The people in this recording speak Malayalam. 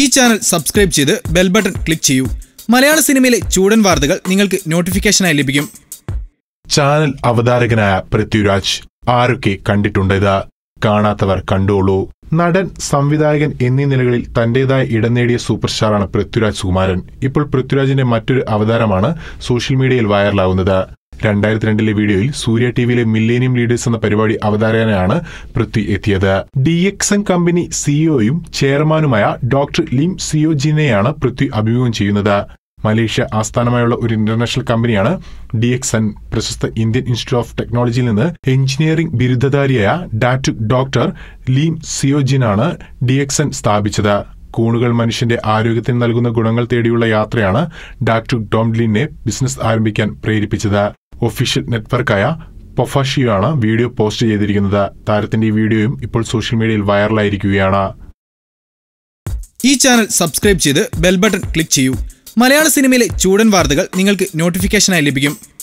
ഈ ചാനൽ സബ്സ്ക്രൈബ് ചെയ്ത് ബെൽ ബട്ടൺ ക്ലിക്ക് ചെയ്യൂ മലയാള സിനിമയിലെ ചൂടൻ വാർത്തകൾ നിങ്ങൾക്ക് നോട്ടിഫിക്കേഷനായി ലഭിക്കും ചാനൽ അവതാരകനായ പൃഥ്വിരാജ് ആരൊക്കെ കണ്ടിട്ടുണ്ട് ഇതാ കാണാത്തവർ കണ്ടോളൂ നടൻ സംവിധായകൻ എന്നീ നിലകളിൽ തന്റേതായ ഇടം നേടിയ സൂപ്പർ സ്റ്റാറാണ് പൃഥ്വിരാജ് കുമാരൻ ഇപ്പോൾ പൃഥ്വിരാജിന്റെ മറ്റൊരു അവതാരമാണ് സോഷ്യൽ മീഡിയയിൽ വൈറലാവുന്നത് രണ്ടായിരത്തി രണ്ടിലെ വീഡിയോയിൽ സൂര്യ ടി വിയിലെ മില്ലേനിയം ലീഡേഴ്സ് എന്ന പരിപാടി അവതാരകനാണ് പൃഥ്വി എത്തിയത് ഡി എക്സ് എം കമ്പനി സിഇഒയും ചെയർമാനുമായ ഡോക്ടർ ലിം സിയോജിനെയാണ് പൃഥ്വി അഭിമുഖം ചെയ്യുന്നത് മലേഷ്യ ആസ്ഥാനമായുള്ള ഒരു ഇന്റർനാഷണൽ കമ്പനിയാണ് ഡി എക്സ് എൻ പ്രശസ്ത ഇന്ത്യൻ ഇൻസ്റ്റിറ്റ്യൂട്ട് ഓഫ് ടെക്നോളജിയിൽ നിന്ന് എഞ്ചിനീയറിംഗ് ബിരുദധാരിയായ ഡാറ്റു ഡോക്ടർ ലീം സിയോജിനാണ് ഡി എക്സ് എൻ സ്ഥാപിച്ചത് കൂണുകൾ മനുഷ്യന്റെ ആരോഗ്യത്തിന് നൽകുന്ന ഗുണങ്ങൾ തേടിയുള്ള യാത്രയാണ് ഡാക്ടർ ഡോംഡ്ലിനെ ബിസിനസ് ആരംഭിക്കാൻ പ്രേരിപ്പിച്ചത് ഒഫീഷ്യൽ നെറ്റ്വർക്കായ ആണ് വീഡിയോ പോസ്റ്റ് ചെയ്തിരിക്കുന്നത് താരത്തിന്റെ ഈ വീഡിയോയും ഇപ്പോൾ സോഷ്യൽ മീഡിയയിൽ വൈറലായിരിക്കുകയാണ് ഈ ചാനൽ സബ്സ്ക്രൈബ് ചെയ്ത് ബെൽ ബട്ടൺ ക്ലിക്ക് ചെയ്യൂ മലയാള സിനിമയിലെ ചൂടൻ വാർത്തകൾ നിങ്ങൾക്ക് നോട്ടിഫിക്കേഷനായി ലഭിക്കും